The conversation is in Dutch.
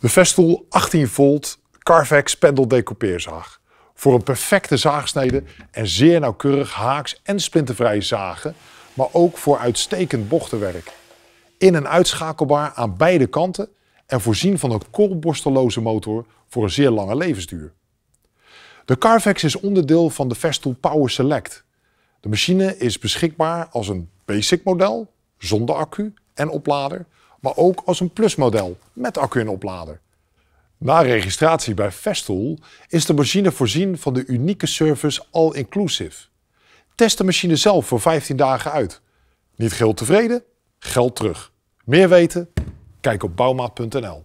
De Festool 18 volt Carvex pendeldecoupeerzaag. Voor een perfecte zaagsnede en zeer nauwkeurig haaks en splintervrije zagen, maar ook voor uitstekend bochtenwerk. In- en uitschakelbaar aan beide kanten en voorzien van een koolborsteloze motor voor een zeer lange levensduur. De Carvex is onderdeel van de Festool Power Select. De machine is beschikbaar als een basic model, zonder accu en oplader, maar ook als een plusmodel met accu en oplader. Na registratie bij Festool is de machine voorzien van de unieke service All Inclusive. Test de machine zelf voor 15 dagen uit. Niet geheel tevreden? Geld terug. Meer weten? Kijk op bouwmaat.nl.